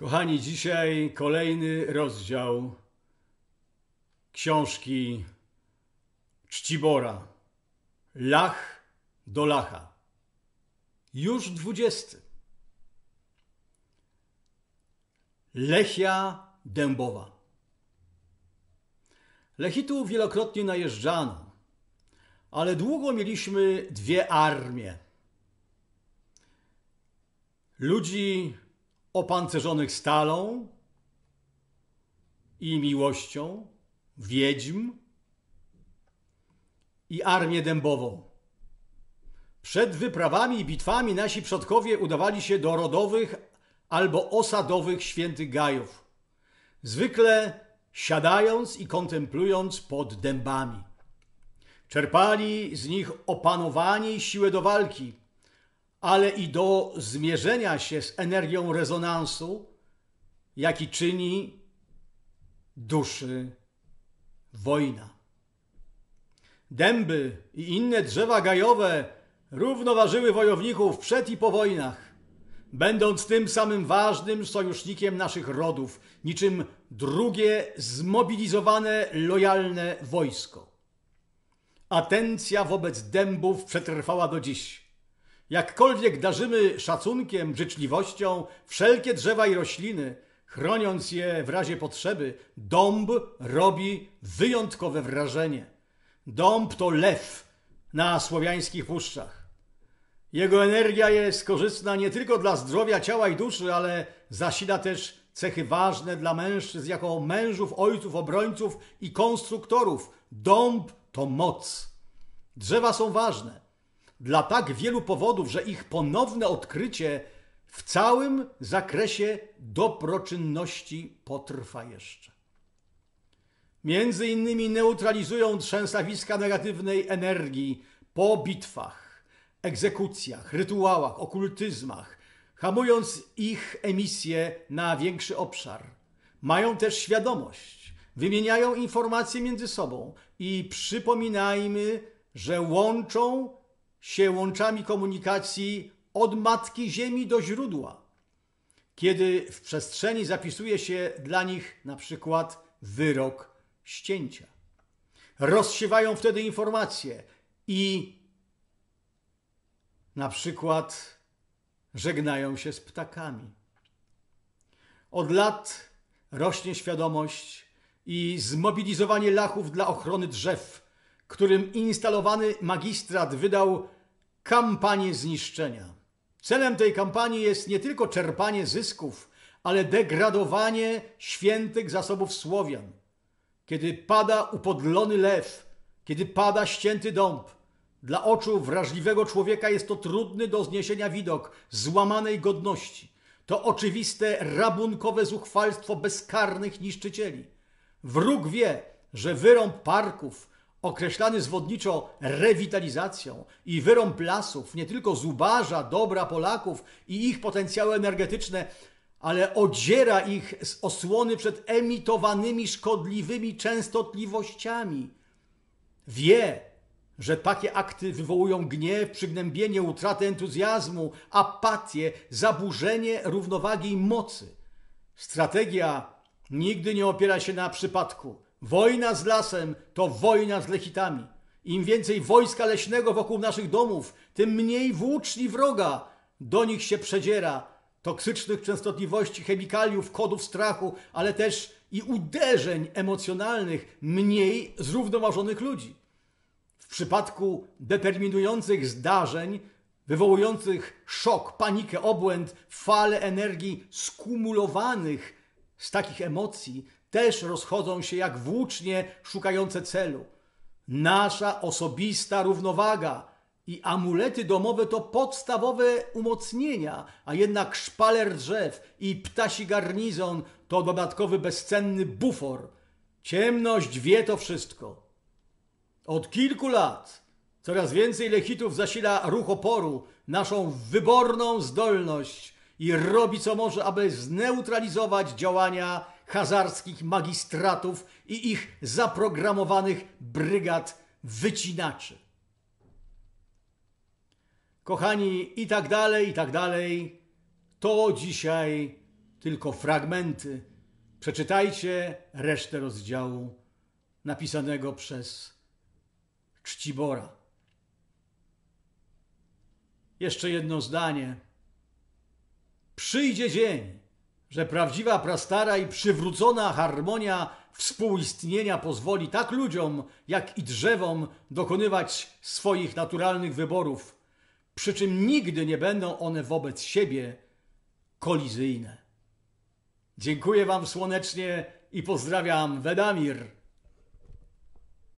Kochani, dzisiaj kolejny rozdział książki Czcibora. Lach do Lacha. Już dwudziesty. Lechia Dębowa. Lechitu wielokrotnie najeżdżano, ale długo mieliśmy dwie armie. Ludzi opancerzonych stalą i miłością, wiedźm i armię dębową. Przed wyprawami i bitwami nasi przodkowie udawali się do rodowych albo osadowych świętych gajów, zwykle siadając i kontemplując pod dębami. Czerpali z nich opanowanie i siłę do walki, ale i do zmierzenia się z energią rezonansu, jaki czyni duszy wojna. Dęby i inne drzewa gajowe równoważyły wojowników przed i po wojnach, będąc tym samym ważnym sojusznikiem naszych rodów, niczym drugie zmobilizowane, lojalne wojsko. Atencja wobec dębów przetrwała do dziś. Jakkolwiek darzymy szacunkiem, życzliwością wszelkie drzewa i rośliny, chroniąc je w razie potrzeby, dąb robi wyjątkowe wrażenie. Dąb to lew na słowiańskich puszczach. Jego energia jest korzystna nie tylko dla zdrowia ciała i duszy, ale zasila też cechy ważne dla mężczyzn jako mężów, ojców, obrońców i konstruktorów. Dąb to moc. Drzewa są ważne dla tak wielu powodów, że ich ponowne odkrycie w całym zakresie dobroczynności potrwa jeszcze. Między innymi neutralizują trzęsawiska negatywnej energii po bitwach, egzekucjach, rytuałach, okultyzmach, hamując ich emisję na większy obszar. Mają też świadomość, wymieniają informacje między sobą i przypominajmy, że łączą się łączami komunikacji od matki Ziemi do źródła. Kiedy w przestrzeni zapisuje się dla nich na przykład wyrok ścięcia. Rozsiewają wtedy informacje i na przykład żegnają się z ptakami. Od lat rośnie świadomość i zmobilizowanie lachów dla ochrony drzew którym instalowany magistrat wydał kampanię zniszczenia. Celem tej kampanii jest nie tylko czerpanie zysków, ale degradowanie świętych zasobów Słowian. Kiedy pada upodlony lew, kiedy pada ścięty dąb, dla oczu wrażliwego człowieka jest to trudny do zniesienia widok złamanej godności. To oczywiste rabunkowe zuchwalstwo bezkarnych niszczycieli. Wróg wie, że wyrąb parków, określany zwodniczo rewitalizacją i wyrąb lasów, nie tylko zubaża dobra Polaków i ich potencjały energetyczne, ale odziera ich z osłony przed emitowanymi szkodliwymi częstotliwościami. Wie, że takie akty wywołują gniew, przygnębienie, utratę entuzjazmu, apatię, zaburzenie równowagi i mocy. Strategia nigdy nie opiera się na przypadku – Wojna z lasem to wojna z lechitami. Im więcej wojska leśnego wokół naszych domów, tym mniej włóczni wroga do nich się przedziera. Toksycznych częstotliwości, chemikaliów, kodów strachu, ale też i uderzeń emocjonalnych mniej zrównoważonych ludzi. W przypadku determinujących zdarzeń, wywołujących szok, panikę, obłęd, fale energii skumulowanych z takich emocji też rozchodzą się jak włócznie szukające celu. Nasza osobista równowaga i amulety domowe to podstawowe umocnienia, a jednak szpaler drzew i ptasi garnizon to dodatkowy bezcenny bufor. Ciemność wie to wszystko. Od kilku lat coraz więcej lechitów zasila ruch oporu, naszą wyborną zdolność i robi co może, aby zneutralizować działania hazarskich magistratów i ich zaprogramowanych brygad wycinaczy. Kochani, i tak dalej, i tak dalej. To dzisiaj tylko fragmenty. Przeczytajcie resztę rozdziału napisanego przez Czcibora. Jeszcze jedno zdanie. Przyjdzie dzień, że prawdziwa prastara i przywrócona harmonia współistnienia pozwoli tak ludziom, jak i drzewom dokonywać swoich naturalnych wyborów, przy czym nigdy nie będą one wobec siebie kolizyjne. Dziękuję Wam słonecznie i pozdrawiam Wedamir.